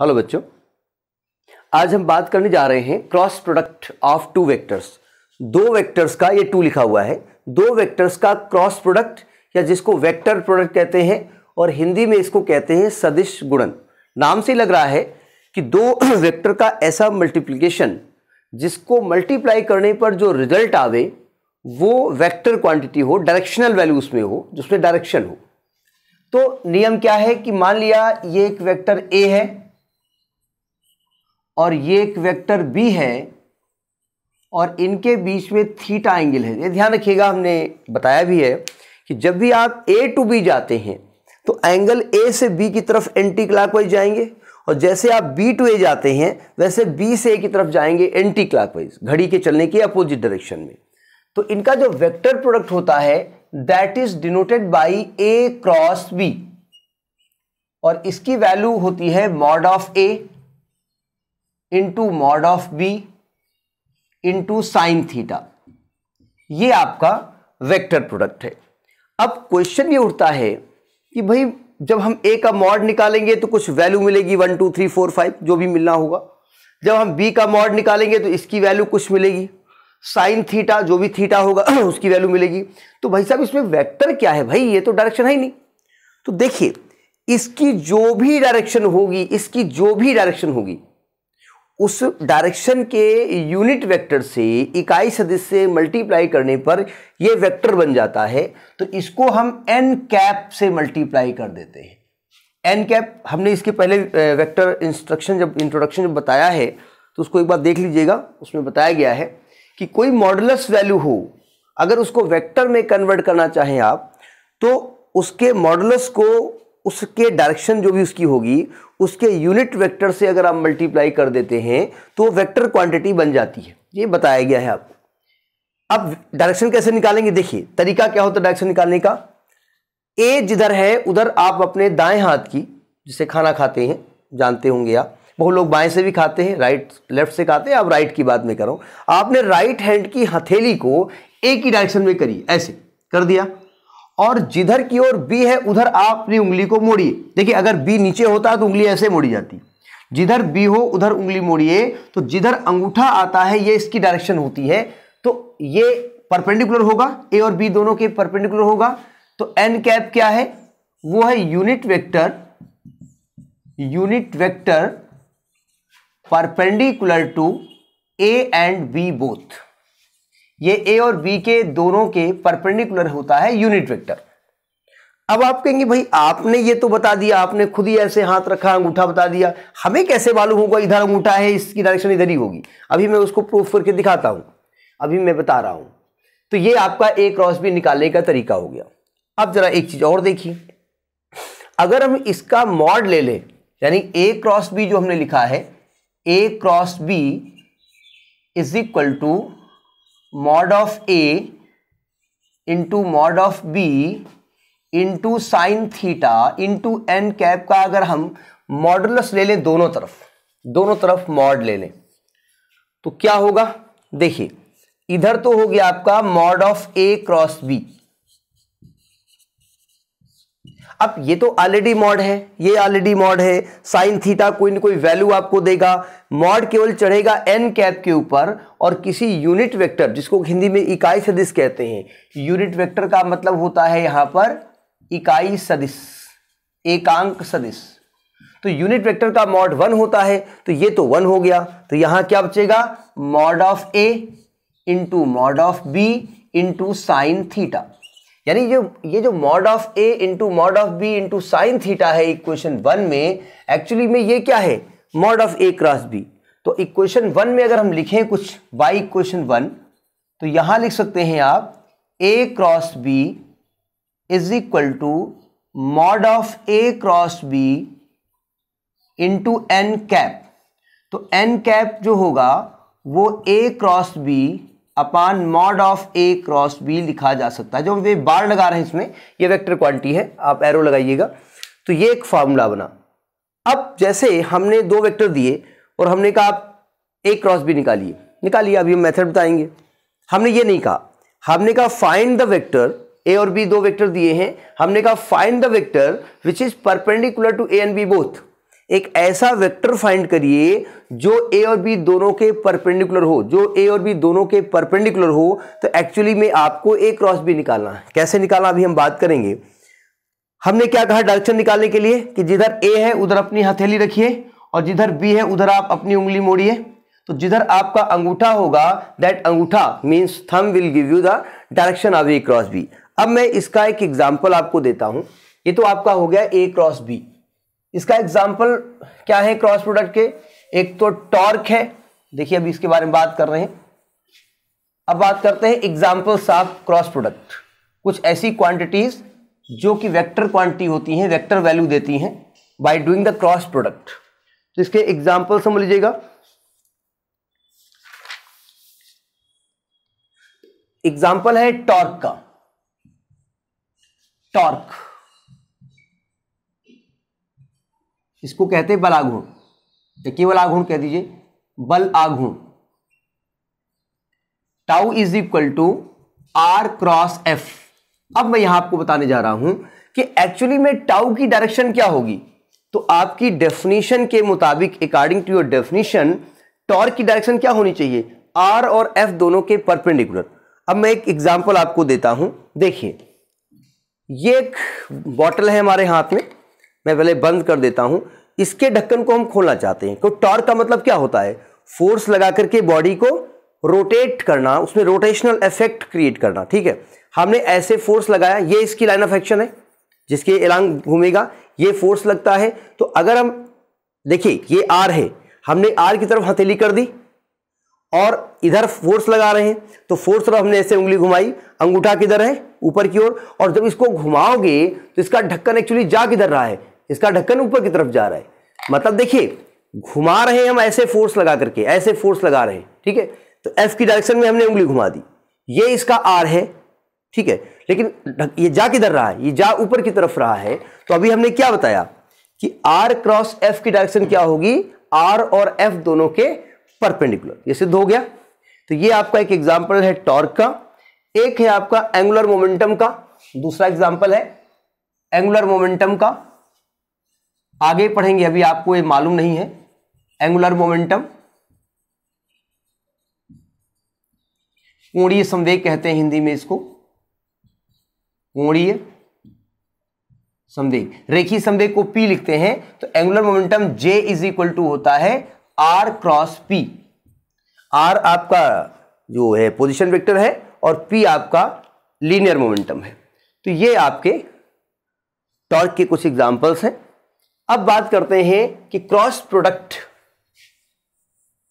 hello बच्चों आज हम बात करने जा रहे हैं cross product of two vectors दो वेक्टर्स का ये टू लिखा हुआ है दो वेक्टर्स का क्रॉस प्रोडक्ट या जिसको वेक्टर प्रोडक्ट कहते हैं और हिंदी में इसको कहते हैं सदिश गुणन नाम से लग रहा है कि दो वेक्टर का ऐसा मल्टीप्लीकेशन जिसको मल्टीप्लाई करने पर जो रिजल्ट आवे वो वेक्टर क्वांटिटी हो डायरेक्शनल वैल्यू उसमें हो जिसमें डायरेक्शन हो तो नियम क्या है कि मान लिया ये एक वेक्टर ए है और ये एक वेक्टर बी है और इनके बीच में थीटा एंगल है ये ध्यान रखिएगा हमने बताया भी है कि जब भी आप ए टू बी जाते हैं तो एंगल ए से बी की तरफ एंटी क्लॉकवाइज जाएंगे और जैसे आप बी टू ए जाते हैं वैसे बी से ए की तरफ जाएंगे एंटी क्लॉकवाइज घड़ी के चलने की अपोजिट डायरेक्शन में तो इनका जो वेक्टर प्रोडक्ट होता है that is denoted by A cross B और इसकी वैल्यू होती है mod of A into mod of B into sine theta ये आपका वेक्टर प्रोडक्ट है अब क्वेश्चन ये उठता है कि भाई जब हम ए का मॉड निकालेंगे तो कुछ वैल्यू मिलेगी one two three four five जो भी मिलना होगा जब हम बी का मॉड निकालेंगे तो इसकी वैल्यू कुछ मिलेगी साइन थीटा जो भी थीटा होगा उसकी वैल्यू मिलेगी तो भाई साहब इसमें वेक्टर क्या है भाई ये तो डायरेक्शन है ही नहीं तो देखिए इसकी जो भी डायरेक्शन होगी इसकी जो भी डायरेक्शन होगी उस डायरेक्शन के यूनिट वेक्टर से इकाई सदिश से मल्टीप्लाई करने पर यह वेक्टर बन जाता है तो इसको हम एन कैप से मल्टीप्लाई कर देते हैं एन कैप हमने इसके पहले वेक्टर इंस्ट्रक्शन जब इंट्रोडक्शन जब बताया है तो उसको एक बार देख लीजिएगा उसमें बताया गया है कि कोई मॉडलस वैल्यू हो अगर उसको वेक्टर में कन्वर्ट करना चाहें आप तो उसके मॉडलस को उसके डायरेक्शन जो भी उसकी होगी उसके यूनिट वेक्टर से अगर आप मल्टीप्लाई कर देते हैं तो वेक्टर क्वांटिटी बन जाती है ये बताया गया है आप अब डायरेक्शन कैसे निकालेंगे देखिए तरीका क्या होता है डायरेक्शन निकालने का ए जिधर है उधर आप अपने दाएं हाथ की जिसे खाना खाते हैं जानते होंगे आप बहुत लोग बाएं से भी खाते हैं राइट लेफ्ट से खाते हैं आप राइट की बात में करो आपने राइट हैंड की हथेली को ए की डायरेक्शन में करी ऐसे कर दिया और जिधर की ओर बी है उधर आप अपनी उंगली को मोड़िए देखिए अगर बी नीचे होता तो उंगली ऐसे मोड़ी जाती जिधर बी हो उधर उंगली मोड़िए तो जिधर अंगूठा आता है ये इसकी डायरेक्शन होती है तो ये परपेंडिकुलर होगा ए और बी दोनों के परपेंडिकुलर होगा तो एन कैप क्या है वो है unit vector unit vector perpendicular to A and B both ये ए और बी के दोनों के परपेंडिकुलर होता है यूनिट वेक्टर अब आप कहेंगे भाई आपने ये तो बता दिया आपने खुद ही ऐसे हाथ रखा अंगूठा बता दिया हमें कैसे मालूम होगा इधर अंगूठा है इसकी डायरेक्शन इधर ही होगी अभी मैं उसको प्रूफ करके दिखाता हूं अभी मैं बता रहा हूं तो ये आपका ए क्रॉस बी निकालने का तरीका हो गया अब जरा एक चीज और देखिए अगर हम इसका मॉड ले लें यानी ए क्रॉस बी जो हमने लिखा है A cross B is equal to mod of A into mod of B into sine theta into N cap का अगर हम मॉडुलस ले लें दोनों तरफ दोनों तरफ मॉड ले लें तो क्या होगा देखिए इधर तो हो गया आपका mod of A cross B अब ये तो ऑलरेडी मॉड है ये ऑलरेडी मॉड है साइन थीटा कोई ना कोई वैल्यू आपको देगा मॉड केवल चढ़ेगा एन कैप के ऊपर और किसी यूनिट वेक्टर जिसको हिंदी में इकाई सदिश कहते हैं यूनिट वेक्टर का मतलब होता है यहां पर इकाई सदिश एकांक सदिश तो यूनिट वेक्टर का मॉड वन होता है तो ये तो वन हो गया तो यहां क्या बचेगा mod of A into mod of B into sine theta यानी ये ये जो mod of A into mod of B into sine theta है इक्वेशन वन में एक्चुअली में ये क्या है mod of A cross B तो इक्वेशन वन में अगर हम लिखें कुछ बाई इक्वेशन वन तो यहां लिख सकते हैं आप A cross B is equal to mod of A cross B into N cap तो एन कैप जो होगा वो A cross B upon mod of A cross B लिखा जा सकता है जो वे बार लगा रहे हैं इसमें ये वेक्टर क्वांटिटी है आप एरो लगाइएगा तो ये एक फार्मूला बना अब जैसे हमने दो वेक्टर दिए और हमने कहा आप ए क्रॉस बी निकालिए निकालिए अभी हम मेथड बताएंगे हमने ये नहीं कहा हमने कहा फाइंड द वेक्टर ए और बी दो वेक्टर दिए हैं हमने कहा find the vector which is perpendicular to A and B both एक ऐसा वेक्टर फाइंड करिए जो ए और बी दोनों के परपेंडिकुलर हो जो ए और बी दोनों के परपेंडिकुलर हो तो एक्चुअली में आपको ए क्रॉस बी निकालना है कैसे निकालना अभी हम बात करेंगे हमने क्या कहा डायरेक्शन निकालने के लिए कि जिधर ए है उधर अपनी हथेली रखिए और जिधर बी है उधर आप अपनी उंगली मोड़िए तो जिधर आपका अंगूठा होगा दैट अंगूठा means thumb will give you the direction of A cross B अब मैं इसका एक एग्जाम्पल आपको देता हूं ये तो आपका हो गया ए क्रॉस बी इसका एग्जाम्पल क्या है क्रॉस प्रोडक्ट के एक तो टॉर्क है देखिए अभी इसके बारे में बात कर रहे हैं अब बात करते हैं एग्जाम्पल्स ऑफ क्रॉस प्रोडक्ट कुछ ऐसी क्वांटिटीज जो कि वेक्टर क्वांटिटी होती हैं वेक्टर वैल्यू देती हैं by doing the cross product तो इसके एग्जाम्पल समझ लीजिएगा एग्जाम्पल है टॉर्क का टॉर्क इसको कहते हैं बलाघूर्ण या केवल आघूर्ण कह दीजिए बल आघूर्ण tau is equal to R cross F अब मैं यहां आपको बताने जा रहा हूं कि एक्चुअली में टाउ की डायरेक्शन क्या होगी तो आपकी डेफिनेशन के मुताबिक according to your definition torque की डायरेक्शन क्या होनी चाहिए आर और एफ दोनों के परपेंडिकुलर अब मैं एक एग्जांपल आपको देता हूं देखिए ये एक बॉटल है हमारे हाथ में मैं पहले बंद कर देता हूं इसके ढक्कन को हम खोलना चाहते हैं तो टॉर्क का मतलब क्या होता है फोर्स लगा करके बॉडी को रोटेट करना उसमें रोटेशनल इफेक्ट क्रिएट करना ठीक है हमने ऐसे फोर्स लगाया ये इसकी लाइन ऑफ एक्शन है जिसके एलांग घूमेगा ये फोर्स लगता है तो अगर हम देखिए ये आर है हमने आर की तरफ हथेली कर दी और इधर फोर्स लगा रहे हैं तो फोर्स तरफ हमने ऐसे उंगली घुमाई अंगूठा किधर है ऊपर की ओर और, और जब इसको घुमाओगे तो इसका ढक्कन एक्चुअली जा किधर रहा है इसका ढक्कन ऊपर की तरफ जा रहा है मतलब देखिए घुमा रहे हैं हम ऐसे फोर्स लगा करके ऐसे फोर्स लगा रहे हैं ठीक है तो एफ की डायरेक्शन में हमने उंगली घुमा दी ये इसका आर है ठीक है लेकिन ये जा किधर रहा है ये जा ऊपर की तरफ रहा है तो अभी हमने क्या बताया कि आर क्रॉस एफ की डायरेक्शन क्या होगी आर और एफ दोनों के परपेंडिकुलर ये सिद्ध हो गया तो ये आपका एक एग्जाम्पल है टॉर्क का एक है आपका एंगुलर मोमेंटम का दूसरा एग्जाम्पल है एंगुलर मोमेंटम का आगे पढ़ेंगे अभी आपको ये मालूम नहीं है एंगुलर मोमेंटम कोणीय संवेग कहते हैं हिंदी में इसको कोणीय संवेग रेखी संवेग को पी लिखते हैं तो angular momentum J is equal to होता है आर क्रॉस पी आर आपका जो है पोजिशन वेक्टर है और पी आपका लीनियर मोमेंटम है तो ये आपके टॉर्क के कुछ एग्जाम्पल्स हैं अब बात करते हैं कि क्रॉस प्रोडक्ट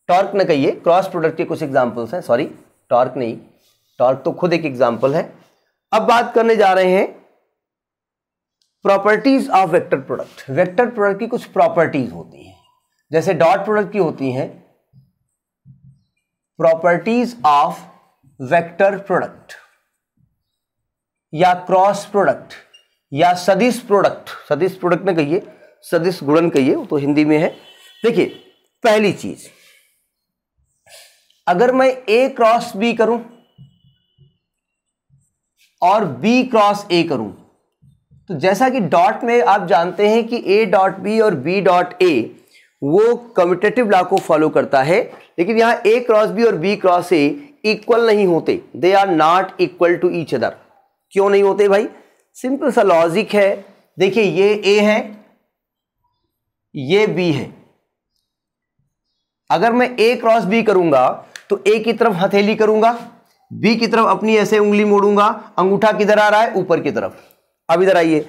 टॉर्क न कहिए क्रॉस प्रोडक्ट के कुछ एग्जाम्पल्स हैं सॉरी टॉर्क नहीं टॉर्क तो खुद एक एग्जाम्पल है अब बात करने जा रहे हैं properties of vector product vector product की कुछ प्रॉपर्टीज होती हैं जैसे डॉट प्रोडक्ट की होती हैं प्रॉपर्टीज ऑफ वेक्टर प्रोडक्ट या क्रॉस प्रोडक्ट या सदिश प्रोडक्ट सदिश प्रोडक्ट में कहिए सदिश गुणन कहिए वो तो हिंदी में है देखिए पहली चीज अगर मैं ए क्रॉस बी करूं और बी क्रॉस ए करूं तो जैसा कि डॉट में आप जानते हैं कि ए डॉट बी और बी डॉट ए वो कम्यूटेटिव लॉ को फॉलो करता है लेकिन यहां ए क्रॉस बी और बी क्रॉस ए इक्वल नहीं होते they are not equal to each other क्यों नहीं होते भाई सिंपल सा लॉजिक है देखिए ये ए है ये बी है अगर मैं ए क्रॉस बी करूंगा तो ए की तरफ हथेली करूंगा बी की तरफ अपनी ऐसे उंगली मोड़ूंगा अंगूठा किधर आ रहा है ऊपर की तरफ अब इधर आइए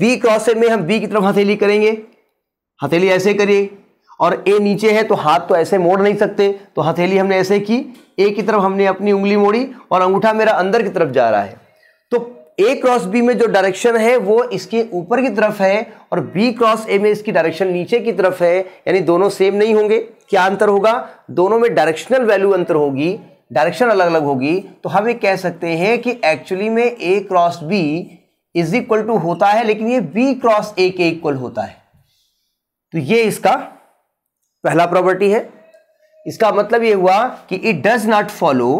बी क्रॉस में हम बी की तरफ हथेली करेंगे हथेली ऐसे करिए और ए नीचे है तो हाथ तो ऐसे मोड़ नहीं सकते तो हथेली हमने ऐसे की ए की तरफ हमने अपनी उंगली मोड़ी और अंगूठा मेरा अंदर की तरफ जा रहा है तो ए क्रॉस बी में जो डायरेक्शन है वो इसके ऊपर की तरफ है और बी क्रॉस ए में इसकी डायरेक्शन नीचे की तरफ है यानी दोनों सेम नहीं होंगे क्या अंतर होगा दोनों में डायरेक्शनल वैल्यू अंतर होगी डायरेक्शन अलग अलग होगी तो हम ये कह सकते हैं कि एक्चुअली में A cross B is equal to होता है लेकिन ये बी क्रॉस ए के इक्वल होता है तो ये इसका पहला प्रॉपर्टी है इसका मतलब ये हुआ कि it does not follow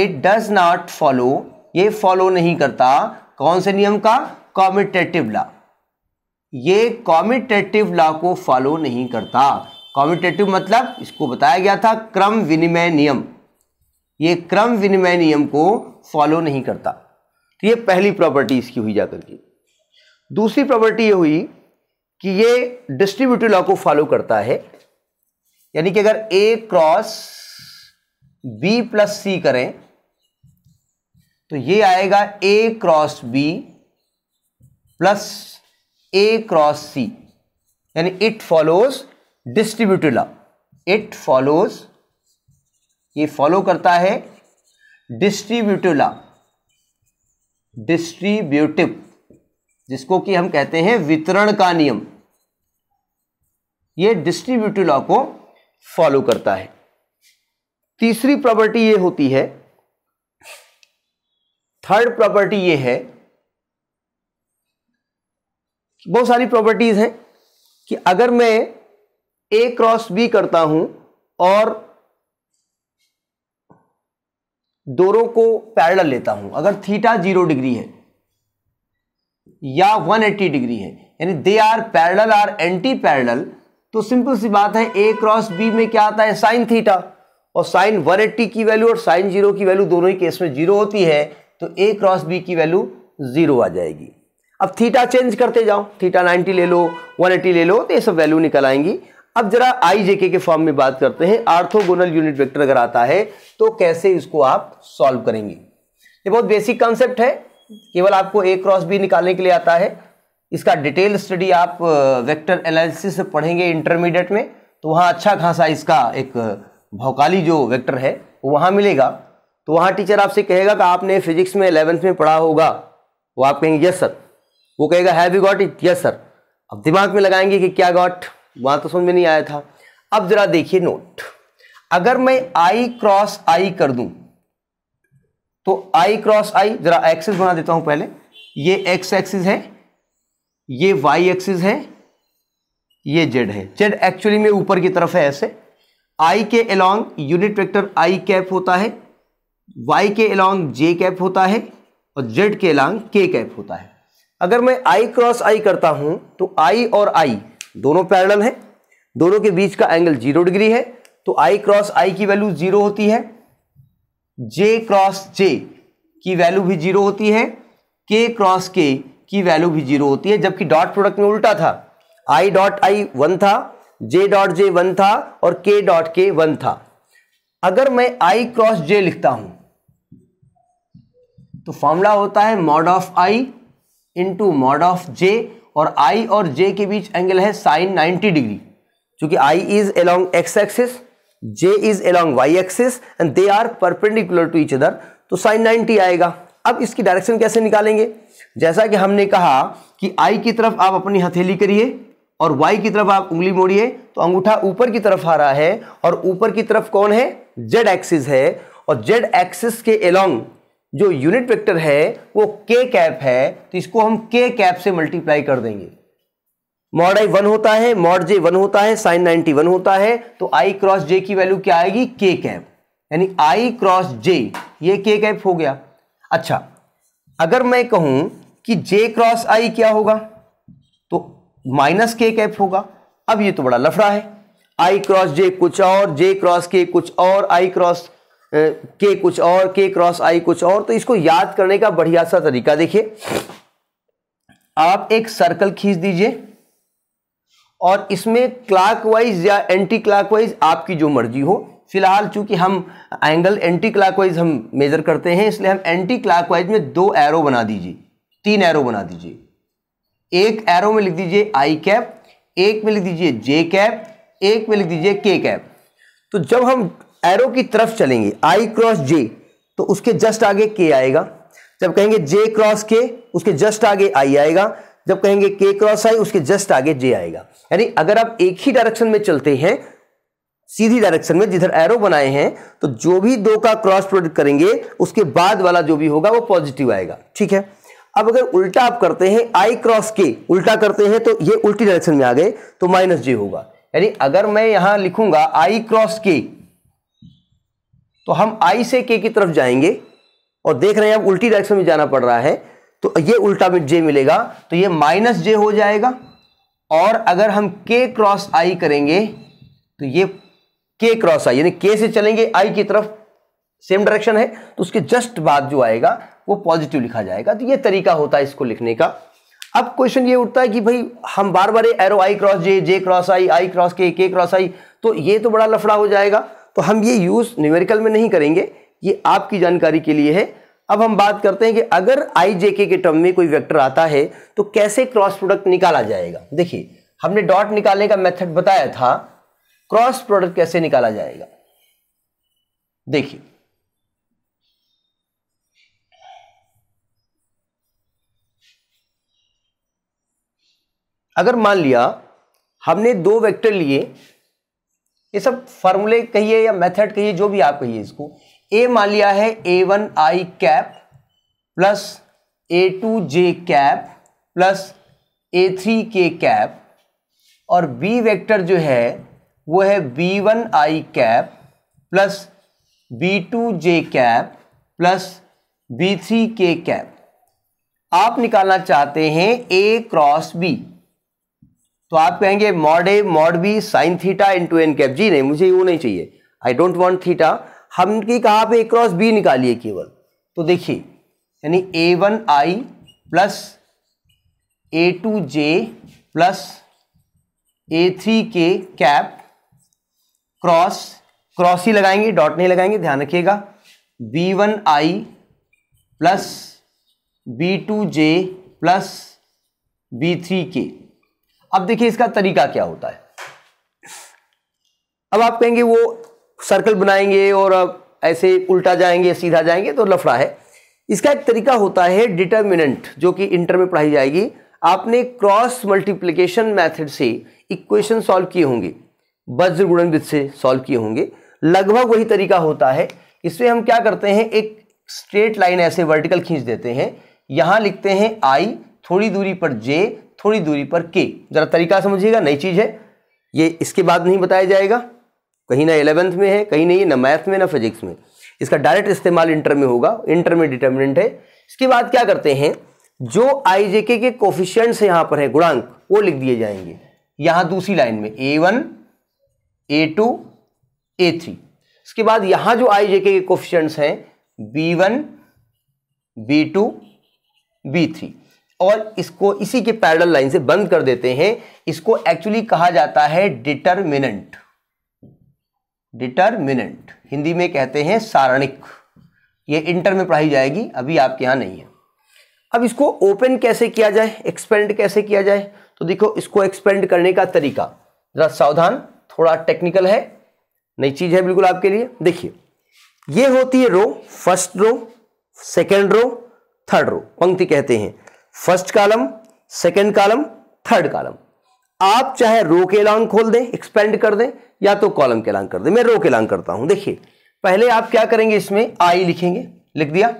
it does not follow ये फॉलो नहीं करता कौन से नियम का कॉमिटेटिव लॉ ये कॉमिटेटिव लॉ को फॉलो नहीं करता कॉमिटेटिव मतलब इसको बताया गया था क्रम विनिमय नियम ये क्रम विनिमय नियम को फॉलो नहीं करता तो ये पहली प्रॉपर्टी इसकी हुई जाकर की दूसरी प्रॉपर्टी ये हुई कि ये डिस्ट्रीब्यूटिव लॉ को फॉलो करता है यानी कि अगर A cross B plus C करें तो ये आएगा A cross B plus A cross C यानी it follows distributed law it follows ये फॉलो करता है डिस्ट्रीब्यूटिव लॉ डिस्ट्रीब्यूटिव जिसको कि हम कहते हैं वितरण का नियम ये डिस्ट्रीब्यूटिव लॉ को फॉलो करता है तीसरी प्रॉपर्टी ये होती है थर्ड प्रॉपर्टी ये है बहुत सारी प्रॉपर्टीज हैं कि अगर मैं ए क्रॉस बी करता हूं और दोनों को पैरेलल लेता हूं अगर थीटा जीरो डिग्री है या 180 डिग्री है यानी they are parallel or anti parallel तो सिंपल सी बात है ए क्रॉस बी में क्या आता है साइन थीटा और साइन 180 की वैल्यू और साइन जीरो की वैल्यू दोनों ही केस में जीरो होती है तो ए क्रॉस बी की वैल्यू जीरो आ जाएगी अब थीटा चेंज करते जाओ थीटा 90 ले लो 180 ले लो तो ये सब वैल्यू निकल आएंगी अब जरा आई जे के, फॉर्म में बात करते हैं आर्थोगोनल यूनिट वेक्टर अगर आता है तो कैसे इसको आप सॉल्व करेंगे ये बहुत बेसिक कॉन्सेप्ट है केवल आपको ए क्रॉस बी निकालने के लिए आता है इसका डिटेल स्टडी आप वेक्टर एनालिसिस से पढ़ेंगे इंटरमीडिएट में तो वहाँ अच्छा खासा इसका एक भौकाली जो वेक्टर है वहाँ मिलेगा तो वहाँ टीचर आपसे कहेगा कि आपने फिजिक्स में एलेवेंथ में पढ़ा होगा वो आप कहेंगे यस सर वो कहेगा have you got it yes sir अब दिमाग में लगाएंगे कि क्या गॉट वहाँ तो समझ में नहीं आया था अब ज़रा देखिए नोट अगर मैं आई क्रॉस आई कर दूं तो आई क्रॉस आई जरा एक्सिस बना देता हूं पहले ये एक्स एक्सिस है ये वाई एक्सिस है ये जेड है जेड एक्चुअली में ऊपर की तरफ है ऐसे आई के along unit vector I cap होता है वाई के अलॉन्ग जे कैप होता है और जेड के अलॉन्ग के कैप होता है अगर मैं आई क्रॉस आई करता हूं तो आई और आई दोनों पैरेलल हैं दोनों के बीच का एंगल जीरो डिग्री है तो आई क्रॉस आई की वैल्यू जीरो होती है जे क्रॉस जे की वैल्यू भी जीरो होती है के क्रॉस के की वैल्यू भी जीरो होती है जबकि डॉट प्रोडक्ट में उल्टा था आई डॉट आई वन था जे डॉट जे वन था और के डॉट के वन था अगर मैं आई क्रॉस जे लिखता हूं तो फॉर्मूला होता है mod of I into mod of J और आई और जे के बीच एंगल है साइन 90 डिग्री क्योंकि I is along X axis J is along Y axis and they are perpendicular to each other तो साइन 90 आएगा अब इसकी डायरेक्शन कैसे निकालेंगे जैसा कि हमने कहा कि आई की तरफ आप अपनी हथेली करिए और वाई की तरफ आप उंगली मोड़िए तो अंगूठा ऊपर की तरफ आ रहा है और ऊपर की तरफ कौन है जेड एक्सिस है और जेड एक्सिस के अलोंग जो यूनिट वेक्टर है वो के कैप है तो इसको हम के कैप से मल्टीप्लाई कर देंगे मॉड आई वन होता है मॉड जे वन होता है साइन नाइनटी वन होता है तो आई क्रॉस जे की वैल्यू क्या आएगी के कैप यानी आई क्रॉस जे ये के कैप हो गया अच्छा अगर मैं कहूं कि जे क्रॉस आई क्या होगा तो माइनस के कैप होगा अब ये तो बड़ा लफड़ा है आई क्रॉस जे कुछ और जे क्रॉस के कुछ और आई क्रॉस के कुछ और के क्रॉस आई कुछ और तो इसको याद करने का बढ़िया सा तरीका देखिए आप एक सर्कल खींच दीजिए और इसमें क्लॉकवाइज या एंटी क्लॉकवाइज आपकी जो मर्जी हो फिलहाल चूंकि हम एंगल एंटी क्लॉकवाइज हम मेजर करते हैं इसलिए हम एंटी क्लॉकवाइज में दो एरो बना दीजिए तीन एरो बना दीजिए एक एरो में लिख दीजिए आई कैप एक में लिख दीजिए जे कैप एक में लिख दीजिए के कैप तो जब हम एरो की तरफ चलेंगे आई क्रॉस जे तो उसके जस्ट आगे के आएगा जब कहेंगे जे क्रॉस के उसके जस्ट आगे आई आएगा जब कहेंगे के क्रॉस आई उसके जस्ट आगे जे आएगा यानी अगर आप एक ही डायरेक्शन में चलते हैं सीधी डायरेक्शन में जिधर एरो बनाए हैं तो जो भी दो का क्रॉस प्रोडक्ट करेंगे उसके बाद वाला जो भी होगा वो पॉजिटिव आएगा ठीक है अब अगर उल्टा आप करते हैं आई क्रॉस के उल्टा करते हैं तो ये उल्टी डायरेक्शन में आ गए तो माइनस जे होगा यानी अगर मैं यहां लिखूंगा आई क्रॉस के तो हम आई से के की तरफ जाएंगे और देख रहे हैं अब उल्टी डायरेक्शन में जाना पड़ रहा है तो ये उल्टा में जे मिलेगा तो ये माइनस जे हो जाएगा और अगर हम के क्रॉस आई करेंगे तो ये के क्रॉस आई यानी के से चलेंगे आई की तरफ सेम डायरेक्शन है तो उसके जस्ट बाद जो आएगा वो पॉजिटिव लिखा जाएगा तो ये तरीका होता है इसको लिखने का अब क्वेश्चन ये उठता है कि भाई हम बार बार arrow I cross J J cross I I cross K K cross आई तो ये तो बड़ा लफड़ा हो जाएगा तो हम ये यूज़ न्यूमेरिकल में नहीं करेंगे ये आपकी जानकारी के लिए है अब हम बात करते हैं कि अगर आई जे के, टर्म में कोई वेक्टर आता है तो कैसे क्रॉस प्रोडक्ट निकाला जाएगा देखिए हमने डॉट निकालने का मेथड बताया था क्रॉस प्रोडक्ट कैसे निकाला जाएगा देखिए अगर मान लिया हमने दो वेक्टर लिए ये सब फॉर्मूले कहिए या मेथड कहिए जो भी आप कहिए इसको ए मान लिया है A one I cap plus A two J cap plus A three K cap और बी वेक्टर जो है वो है B one I cap plus B two J cap plus B three K cap आप निकालना चाहते हैं ए क्रॉस बी तो आप कहेंगे mod A mod B sine theta into N cap जी नहीं मुझे वो नहीं चाहिए आई डोंट वॉन्ट थीटा हम की कहा पे क्रॉस बी निकालिए केवल तो देखिए यानी A one I plus A two J plus A three K cap cross cross ही लगाएंगे डॉट नहीं लगाएंगे ध्यान रखिएगा B one I plus B two J plus B three K अब देखिए इसका तरीका क्या होता है अब आप कहेंगे वो सर्कल बनाएंगे और अब ऐसे उल्टा जाएंगे सीधा जाएंगे तो लफड़ा है इसका एक तरीका होता है डिटर्मिनेंट जो कि इंटर में पढ़ाई जाएगी आपने क्रॉस मल्टीप्लिकेशन मेथड से इक्वेशन सॉल्व किए होंगे वज्र गुणनविद से सॉल्व किए होंगे लगभग वही तरीका होता है इसमें हम क्या करते हैं एक स्ट्रेट लाइन ऐसे वर्टिकल खींच देते हैं यहाँ लिखते हैं आई थोड़ी दूरी पर जे थोड़ी दूरी पर के ज़रा तरीका समझिएगा नई चीज़ है ये इसके बाद नहीं बताया जाएगा कहीं ना एलेवेंथ में है कहीं नहीं ना मैथ में ना फिजिक्स में इसका डायरेक्ट इस्तेमाल इंटर में होगा इंटर में डिटर्मिनेंट है इसके बाद क्या करते हैं जो आई जे के के कोफिशियंट्स यहाँ पर हैं गुणांक वो लिख दिए जाएंगे यहाँ दूसरी लाइन में A one A two A three इसके बाद यहाँ जो आई जे के कोफिशियंट्स हैं B one B two B three और इसको इसी के पैरल लाइन से बंद कर देते हैं इसको एक्चुअली कहा जाता है डिटरमिनेंट डिटरमिनेंट हिंदी में कहते हैं सारणिक ये इंटर में पढ़ाई जाएगी अभी आपके यहाँ नहीं है अब इसको ओपन कैसे किया जाए एक्सपेंड कैसे किया जाए तो देखो इसको एक्सपेंड करने का तरीका जरा सावधान थोड़ा टेक्निकल है नई चीज़ है बिल्कुल आपके लिए देखिए ये होती है row first row second row third row पंक्ति कहते हैं first column second column third column आप चाहे रो के लॉन्ग खोल दें एक्सपेंड कर दें या तो कॉलम के एलान कर दें मैं रो के लॉन्ग करता हूं देखिए पहले आप क्या करेंगे इसमें आई लिखेंगे लिख दिया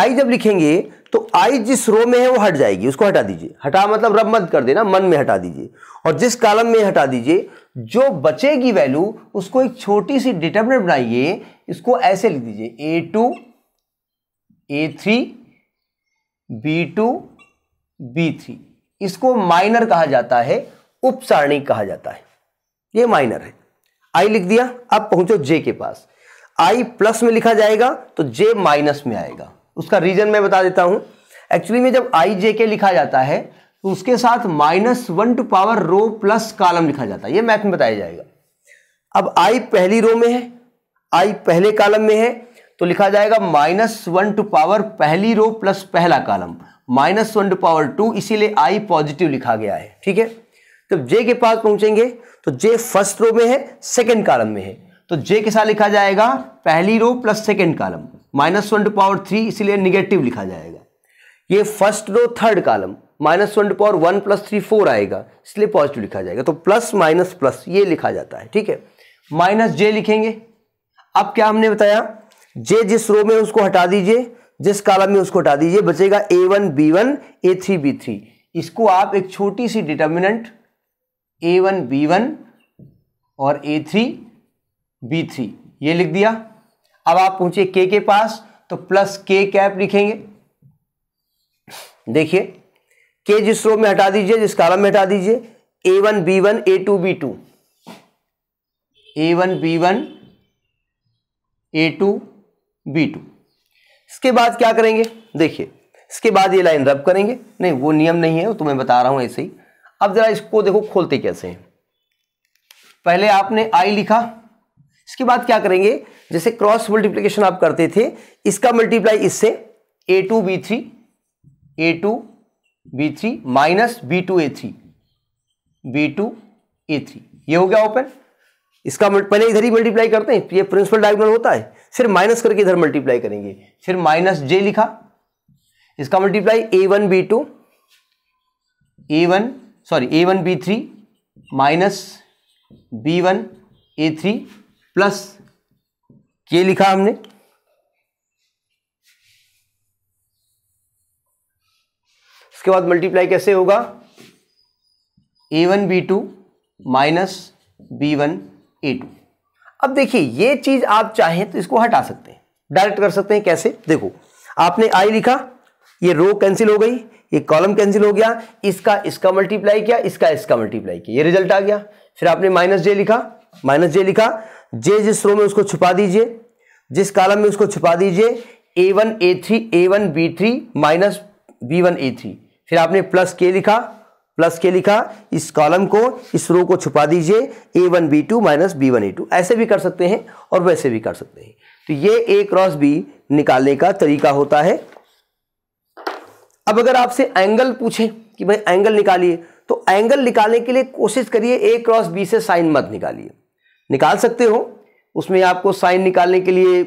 आई जब लिखेंगे तो आई जिस रो में है वो हट जाएगी उसको हटा दीजिए हटा मतलब रब मत कर देना मन में हटा दीजिए और जिस कॉलम में हटा दीजिए जो बचेगी वैल्यू उसको एक छोटी सी डिटर्मिनेंट बनाइए इसको ऐसे लिख दीजिए A two A three B two B three इसको माइनर कहा जाता है उपसारणी कहा जाता है ये माइनर है आई लिख दिया अब पहुंचो जे के पास आई प्लस में लिखा जाएगा तो जे माइनस में आएगा उसका रीजन मैं बता देता हूं एक्चुअली में जब आई जे के लिखा जाता है तो उसके साथ minus one to power row plus column लिखा जाता है ये मैथ में बताया जाएगा अब आई पहली रो में है आई पहले कालम में है तो लिखा जाएगा माइनस वन टू पावर पहली रो प्लस पहला column minus one to power two इसीलिए आई पॉजिटिव लिखा गया है ठीक है तो जे के पास पहुंचेंगे तो जे फर्स्ट रो में है सेकेंड कॉलम में है तो जे के साथ लिखा जाएगा पहली row plus second column minus one to power three इसीलिए निगेटिव लिखा जाएगा ये first row third column minus one to power one plus three four आएगा इसलिए पॉजिटिव लिखा जाएगा तो प्लस माइनस प्लस ये लिखा जाता है ठीक है माइनस जे लिखेंगे अब क्या हमने बताया जे जिस रो में उसको हटा दीजिए जिस कालम में उसको हटा दीजिए बचेगा A one B one A three B three इसको आप एक छोटी सी determinant A one B one और ए थ्री बी थ्री ये लिख दिया अब आप पहुंचे के के पास तो प्लस के कैप लिखेंगे देखिए के जिस रो में हटा दीजिए जिस कालम में हटा दीजिए A one B one A two B two A one B one A two B two इसके बाद क्या करेंगे देखिए इसके बाद ये लाइन रब करेंगे नहीं वो नियम नहीं है वो तुम्हें तो बता रहा हूं ऐसे ही अब ज़रा इसको देखो खोलते कैसे हैं पहले आपने आई लिखा इसके बाद क्या करेंगे जैसे क्रॉस मल्टीप्लीकेशन आप करते थे इसका मल्टीप्लाई इससे A two B three A two B three minus B two A three B two A three ये हो गया ओपन इसका पहले इधर ही मल्टीप्लाई करते हैं तो ये प्रिंसिपल डायगोनल होता है फिर माइनस करके इधर मल्टीप्लाई करेंगे फिर माइनस जे लिखा इसका multiply A one B two A one sorry A one B three minus B one A three plus K लिखा हमने उसके बाद मल्टीप्लाई कैसे होगा A one B two minus B one A two अब देखिए ये चीज़ आप चाहें तो इसको हटा सकते हैं डायरेक्ट कर सकते हैं कैसे देखो आपने आई लिखा ये रो कैंसिल हो गई ये कॉलम कैंसिल हो गया इसका इसका मल्टीप्लाई किया इसका इसका मल्टीप्लाई किया ये रिजल्ट आ गया फिर आपने माइनस जे लिखा माइनस जे लिखा जे जिस रो में उसको छुपा दीजिए जिस कॉलम में उसको छुपा दीजिए A one A three A one B three minus B one A three फिर आपने प्लस के लिखा प्लस के लिखा इस कॉलम को इस रो को छुपा दीजिए A one B two minus B one A two ऐसे भी कर सकते हैं और वैसे भी कर सकते हैं तो ये ए क्रॉस बी निकालने का तरीका होता है अब अगर आपसे एंगल पूछे कि भाई एंगल निकालिए तो एंगल निकालने के लिए कोशिश करिए ए क्रॉस बी से साइन मत निकालिए निकाल सकते हो उसमें आपको साइन निकालने के लिए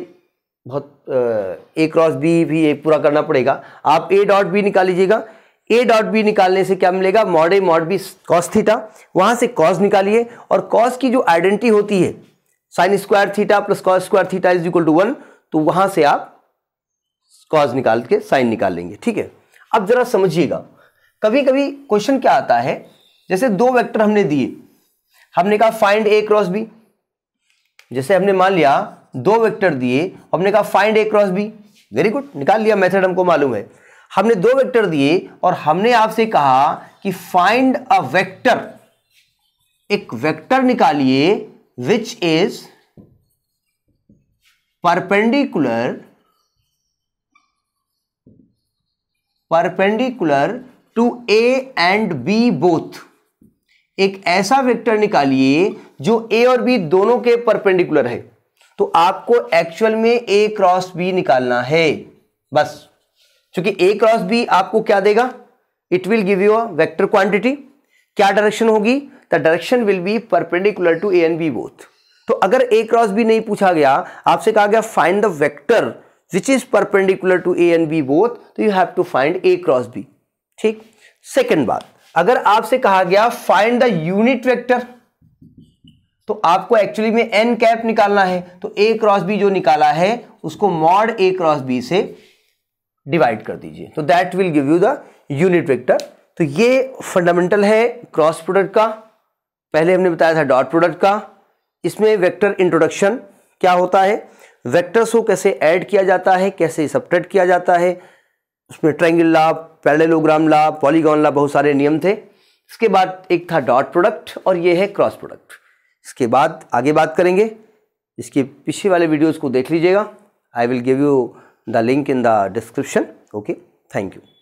बहुत ए क्रॉस बी भी एक पूरा करना पड़ेगा आप ए डॉट बी निकाल लीजिएगा ए डॉट बी निकालने से क्या मिलेगा mod A mod B cos theta वहां से कॉस निकालिए और कॉस की जो आइडेंटिटी होती है sine square theta plus cos square theta is equal to one तो वहां से आप कॉस निकाल के साइन निकाल लेंगे ठीक है अब जरा समझिएगा कभी कभी क्वेश्चन क्या आता है जैसे दो वेक्टर हमने दिए हमने कहा फाइंड ए क्रॉस बी जैसे हमने मान लिया दो वेक्टर दिए हमने कहा find A cross B very good निकाल लिया मेथड हमको मालूम है हमने दो वेक्टर दिए और हमने आपसे कहा कि फाइंड अ वेक्टर एक वेक्टर निकालिए which is perpendicular perpendicular to A and B both एक ऐसा वेक्टर निकालिए जो ए और बी दोनों के परपेंडिकुलर है तो आपको एक्चुअल में ए क्रॉस बी निकालना है बस क्योंकि ए क्रॉस बी आपको क्या देगा it will give you a vector quantity क्या डायरेक्शन होगी the direction will be perpendicular to A and B both तो अगर ए क्रॉस बी नहीं पूछा गया आपसे कहा गया find the vector which is perpendicular to A and B both तो you have to find A cross B ठीक सेकेंड बात अगर आपसे कहा गया फाइंड द यूनिट वेक्टर तो आपको एक्चुअली में एन कैप निकालना है तो ए क्रॉस बी जो निकाला है उसको मॉड ए क्रॉस बी से डिवाइड कर दीजिए तो that will give you the unit vector तो ये फंडामेंटल है क्रॉस प्रोडक्ट का पहले हमने बताया था डॉट प्रोडक्ट का इसमें वेक्टर इंट्रोडक्शन क्या होता है वेक्टर्स को कैसे ऐड किया जाता है कैसे सपरेट किया जाता है उसमें triangle law parallelogram law polygon law बहुत सारे नियम थे इसके बाद एक था डॉट प्रोडक्ट और ये है क्रॉस प्रोडक्ट इसके बाद आगे बात करेंगे इसके पिछले वाले वीडियोज को देख लीजिएगा I will give you the link in the description okay thank you